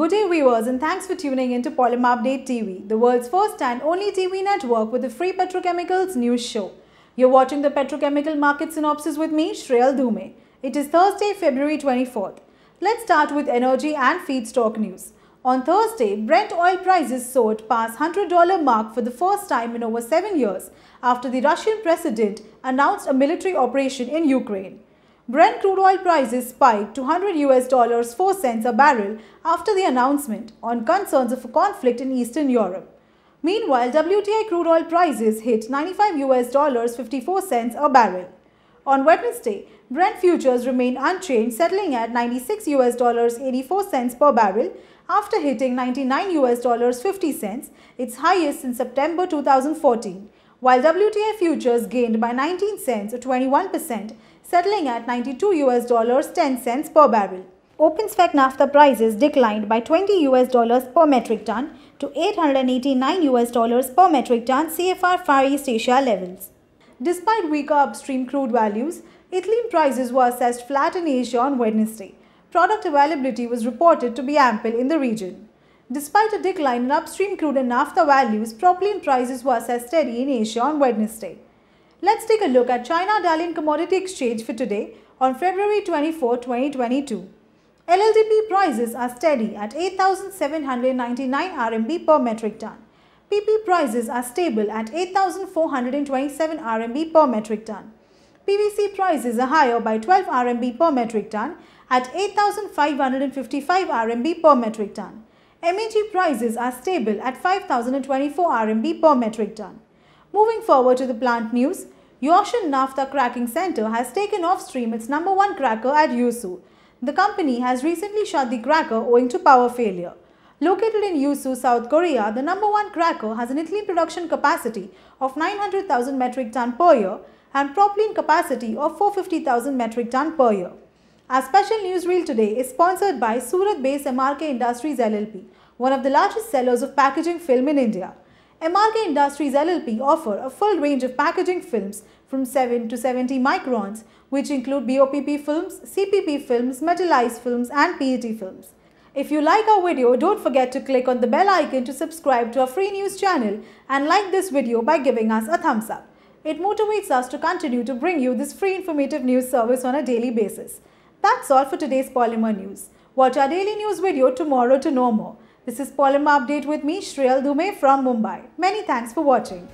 Good day viewers and thanks for tuning in to Polymer Update TV, the world's first and only TV network with a free petrochemicals news show. You're watching the petrochemical market synopsis with me, Shreyal Dhume. It is Thursday, February 24th. Let's start with energy and feedstock news. On Thursday, Brent oil prices soared past $100 mark for the first time in over 7 years after the Russian president announced a military operation in Ukraine. Brent crude oil prices spiked to 100 US dollars 4 cents a barrel after the announcement on concerns of a conflict in Eastern Europe. Meanwhile, WTI crude oil prices hit 95 US dollars 54 cents a barrel. On Wednesday, Brent futures remained unchanged, settling at 96 US dollars 84 cents per barrel after hitting 99 US dollars 50 cents, its highest since September 2014, while WTI futures gained by 19 cents or 21% settling at 92 US dollars 10 cents per barrel. OpenSpec NAFTA prices declined by 20 US dollars per metric ton to 889 US dollars per metric ton CFR Far East Asia levels. Despite weaker upstream crude values, ethylene prices were assessed flat in Asia on Wednesday. Product availability was reported to be ample in the region. Despite a decline in upstream crude and naphtha values, propylene prices were assessed steady in Asia on Wednesday. Let's take a look at China Dalian Commodity Exchange for today on February 24, 2022. LLDP prices are steady at 8,799 RMB per metric ton. PP prices are stable at 8,427 RMB per metric ton. PVC prices are higher by 12 RMB per metric ton at 8,555 RMB per metric ton. MEG prices are stable at 5,024 RMB per metric ton. Moving forward to the plant news, Yoshin Nafta Cracking Center has taken off stream its number one cracker at Yusu. The company has recently shut the cracker owing to power failure. Located in Yusu, South Korea, the number one cracker has an ethylene production capacity of 900,000 metric ton per year and propylene capacity of 450,000 metric ton per year. Our special newsreel today is sponsored by Surat-based MRK Industries LLP, one of the largest sellers of packaging film in India. MRK Industries LLP offer a full range of packaging films from 7 to 70 microns, which include BOPP films, CPP films, metallized films and PET films. If you like our video, don't forget to click on the bell icon to subscribe to our free news channel and like this video by giving us a thumbs up. It motivates us to continue to bring you this free informative news service on a daily basis. That's all for today's Polymer News. Watch our daily news video tomorrow to know more. This is Polymer Update with me, Shreyal Dume from Mumbai. Many thanks for watching.